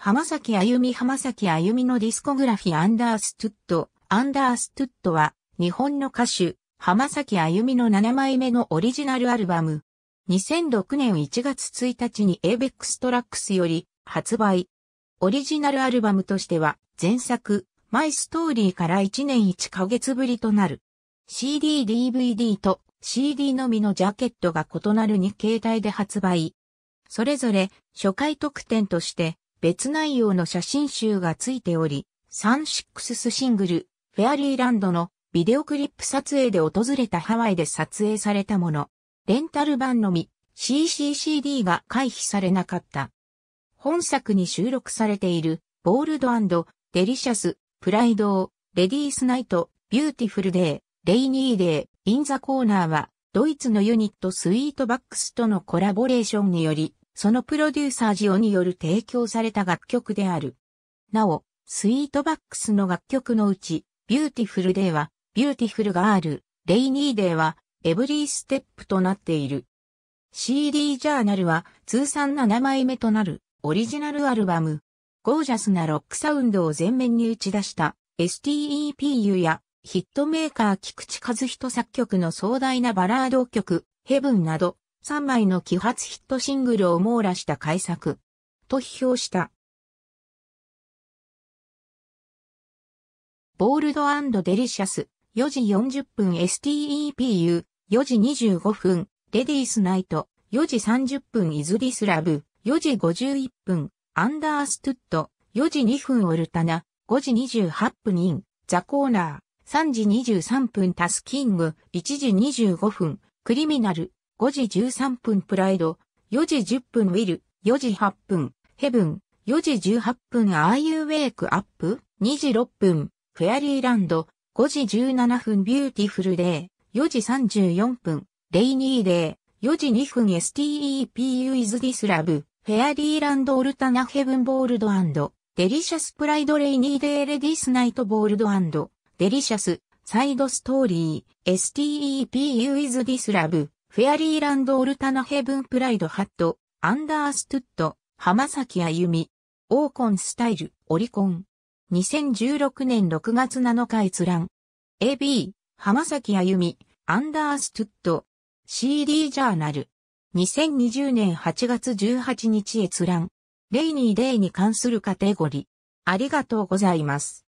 浜崎あゆみ浜崎あゆみのディスコグラフィアンダーストゥット、アンダーストゥットは、日本の歌手、浜崎あゆみの7枚目のオリジナルアルバム。2006年1月1日に ABEX トラックスより発売。オリジナルアルバムとしては、前作、マイストーリーから1年1ヶ月ぶりとなる。CD、DVD と CD のみのジャケットが異なる2形態で発売。それぞれ初回特典として別内容の写真集がついており、サンシックススシングル、フェアリーランドのビデオクリップ撮影で訪れたハワイで撮影されたもの。レンタル版のみ CCCD が回避されなかった。本作に収録されているボールドデリシャス、プライドレディースナイト、ビューティフルデー、レイニーデー、インザコーナーはドイツのユニットスイートバックスとのコラボレーションによりそのプロデューサージオによる提供された楽曲である。なお、スイートバックスの楽曲のうち、ビューティフルデーは、ビューティフルガール、レイニーデーは、エブリーステップとなっている。CD ジャーナルは通算7枚目となるオリジナルアルバム。ゴージャスなロックサウンドを前面に打ち出した STEPU やヒットメーカー菊池和人作曲の壮大なバラード曲ヘブンなど3枚の揮発ヒットシングルを網羅した改作。と批評した。ボールドデリシャス、4時40分 STEPU、4時25分、レディースナイト、4時30分イズリスラブ、4時51分、アンダーストゥット、4時2分オルタナ、5時28分イン、ザコーナー、3時23分タスキング、1時25分、クリミナル、5時13分プライド、4時10分ウィル、4時8分、ヘブン、4時18分アーユーウェイクアップ、2時6分、フェアリーランド、5時17分ビューティフルデー、4時34分、レイニーデー、4時2分 STEPU is this love, フェアリーランドオルタナヘブンボールドデリシャスプライドレイニーデーレディスナイトボールドデリシャス、サイドストーリー、STEPU is this love, フェアリーランド・オルタナ・ヘブン・プライド・ハット、アンダーストゥット、浜崎あゆみ、オーコンスタイル、オリコン。2016年6月7日閲覧。AB、浜崎あゆみ、アンダーストゥット、CD ジャーナル。2020年8月18日閲覧。レイニー・デイに関するカテゴリー。ありがとうございます。